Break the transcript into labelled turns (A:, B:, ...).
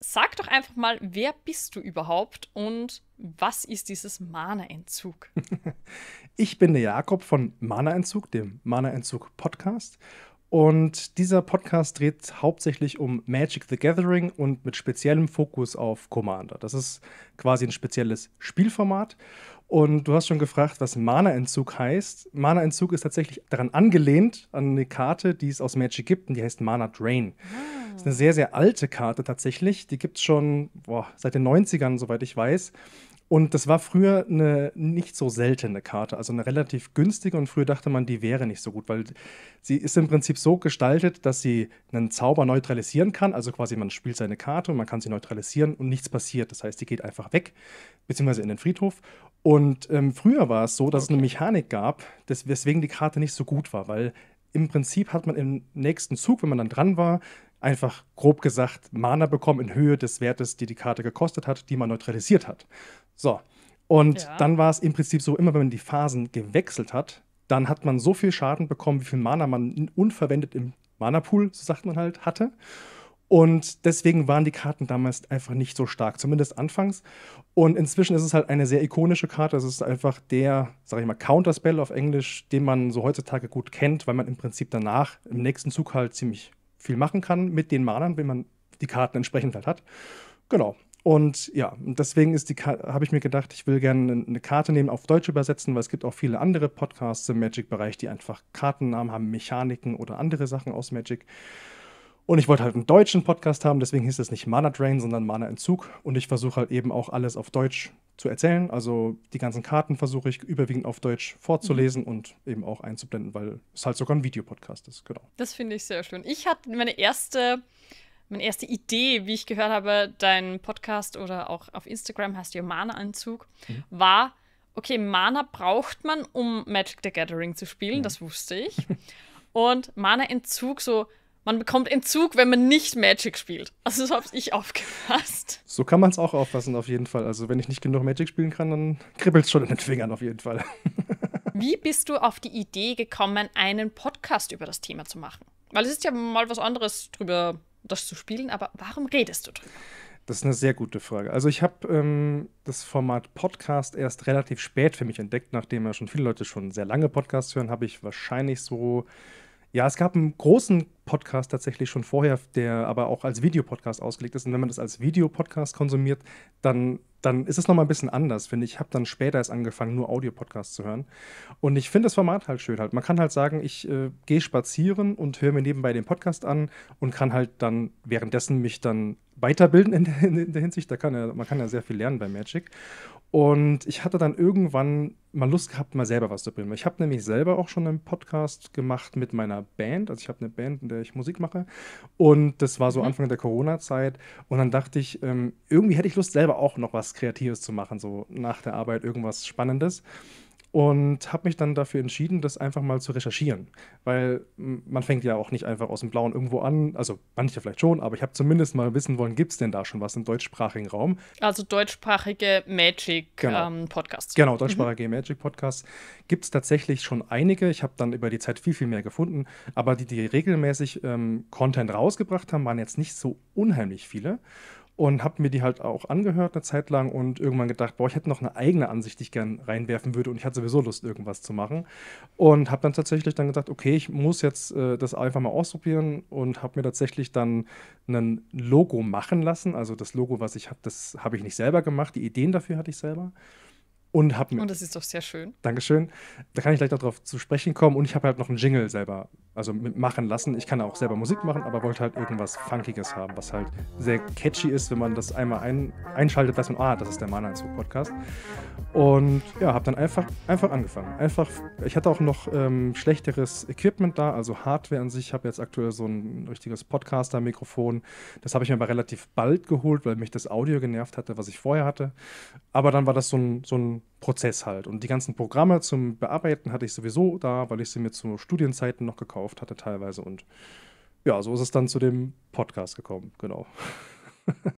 A: Sag doch einfach mal, wer bist du überhaupt und was ist dieses Mana-Entzug?
B: ich bin der Jakob von Mana-Entzug, dem Mana-Entzug-Podcast. Und dieser Podcast dreht hauptsächlich um Magic the Gathering und mit speziellem Fokus auf Commander. Das ist quasi ein spezielles Spielformat. Und du hast schon gefragt, was Mana-Entzug heißt. Mana-Entzug ist tatsächlich daran angelehnt, an eine Karte, die es aus Magic gibt, und die heißt Mana Drain. Ah. Das ist eine sehr, sehr alte Karte tatsächlich. Die gibt es schon boah, seit den 90ern, soweit ich weiß. Und das war früher eine nicht so seltene Karte, also eine relativ günstige. Und früher dachte man, die wäre nicht so gut, weil sie ist im Prinzip so gestaltet, dass sie einen Zauber neutralisieren kann. Also quasi man spielt seine Karte und man kann sie neutralisieren und nichts passiert. Das heißt, die geht einfach weg, beziehungsweise in den Friedhof. Und ähm, früher war es so, dass okay. es eine Mechanik gab, des, weswegen die Karte nicht so gut war, weil im Prinzip hat man im nächsten Zug, wenn man dann dran war, einfach grob gesagt Mana bekommen in Höhe des Wertes, die die Karte gekostet hat, die man neutralisiert hat. So. Und ja. dann war es im Prinzip so, immer wenn man die Phasen gewechselt hat, dann hat man so viel Schaden bekommen, wie viel Mana man unverwendet im Mana-Pool, so sagt man halt, hatte. Und deswegen waren die Karten damals einfach nicht so stark, zumindest anfangs. Und inzwischen ist es halt eine sehr ikonische Karte. Es ist einfach der, sag ich mal, Counterspell auf Englisch, den man so heutzutage gut kennt, weil man im Prinzip danach im nächsten Zug halt ziemlich viel machen kann mit den Manern, wenn man die Karten entsprechend halt hat. Genau. Und ja, deswegen habe ich mir gedacht, ich will gerne eine Karte nehmen, auf Deutsch übersetzen, weil es gibt auch viele andere Podcasts im Magic-Bereich, die einfach Kartennamen haben, Mechaniken oder andere Sachen aus Magic. Und ich wollte halt einen deutschen Podcast haben, deswegen hieß es nicht Mana Drain, sondern Mana Entzug. Und ich versuche halt eben auch alles auf Deutsch zu erzählen. Also die ganzen Karten versuche ich überwiegend auf Deutsch vorzulesen mhm. und eben auch einzublenden, weil es halt sogar ein Videopodcast ist. Genau.
A: Das finde ich sehr schön. Ich hatte meine erste meine erste Idee, wie ich gehört habe, dein Podcast oder auch auf Instagram hast du Mana-Anzug, mhm. war, okay, Mana braucht man, um Magic the Gathering zu spielen, mhm. das wusste ich. Und Mana-Entzug, so, man bekommt Entzug, wenn man nicht Magic spielt. Also so habe ich aufgepasst.
B: So kann man es auch auffassen, auf jeden Fall. Also wenn ich nicht genug Magic spielen kann, dann kribbelt es schon in den Fingern, auf jeden Fall.
A: Wie bist du auf die Idee gekommen, einen Podcast über das Thema zu machen? Weil es ist ja mal was anderes, drüber das zu spielen, aber warum redest du drüber?
B: Das ist eine sehr gute Frage. Also ich habe ähm, das Format Podcast erst relativ spät für mich entdeckt, nachdem ja schon viele Leute schon sehr lange Podcasts hören, habe ich wahrscheinlich so, ja, es gab einen großen Podcast tatsächlich schon vorher, der aber auch als Videopodcast ausgelegt ist. Und wenn man das als Videopodcast konsumiert, dann dann ist es nochmal ein bisschen anders, finde ich. Ich habe dann später erst angefangen, nur Audio-Podcasts zu hören. Und ich finde das Format halt schön halt. Man kann halt sagen, ich äh, gehe spazieren und höre mir nebenbei den Podcast an und kann halt dann währenddessen mich dann weiterbilden in der, in der Hinsicht. Da kann ja, man kann ja sehr viel lernen bei Magic. Und ich hatte dann irgendwann mal Lust gehabt, mal selber was zu bringen. Ich habe nämlich selber auch schon einen Podcast gemacht mit meiner Band. Also ich habe eine Band, in der ich Musik mache. Und das war so mhm. Anfang der Corona-Zeit. Und dann dachte ich, ähm, irgendwie hätte ich Lust, selber auch noch was Kreatives zu machen, so nach der Arbeit irgendwas Spannendes und habe mich dann dafür entschieden, das einfach mal zu recherchieren, weil man fängt ja auch nicht einfach aus dem Blauen irgendwo an, also manche vielleicht schon, aber ich habe zumindest mal wissen wollen, gibt es denn da schon was im deutschsprachigen Raum?
A: Also deutschsprachige Magic-Podcasts. Genau. Ähm, genau, mhm. deutschsprachige
B: mhm. Magic-Podcasts gibt es tatsächlich schon einige. Ich habe dann über die Zeit viel, viel mehr gefunden, aber die, die regelmäßig ähm, Content rausgebracht haben, waren jetzt nicht so unheimlich viele und habe mir die halt auch angehört eine Zeit lang und irgendwann gedacht, boah, ich hätte noch eine eigene Ansicht, die ich gern reinwerfen würde und ich hatte sowieso Lust, irgendwas zu machen. Und habe dann tatsächlich dann gedacht, okay, ich muss jetzt äh, das einfach mal ausprobieren und habe mir tatsächlich dann ein Logo machen lassen. Also das Logo, was ich habe, das habe ich nicht selber gemacht, die Ideen dafür hatte ich selber. Und hab mir. Und das ist doch sehr schön. Dankeschön. Da kann ich gleich darauf zu sprechen kommen. Und ich habe halt noch einen Jingle selber, also machen lassen. Ich kann auch selber Musik machen, aber wollte halt irgendwas Funkiges haben, was halt sehr catchy ist, wenn man das einmal ein, einschaltet, weiß man, ah, das ist der Mana Zoo Podcast. Und ja, habe dann einfach, einfach angefangen. Einfach, ich hatte auch noch ähm, schlechteres Equipment da, also Hardware an sich. Ich habe jetzt aktuell so ein richtiges Podcaster-Mikrofon. Das habe ich mir aber relativ bald geholt, weil mich das Audio genervt hatte, was ich vorher hatte. Aber dann war das so ein, so ein Prozess halt. Und die ganzen Programme zum Bearbeiten hatte ich sowieso da, weil ich sie mir zu Studienzeiten noch gekauft hatte teilweise. Und ja, so ist es dann zu dem Podcast gekommen, genau.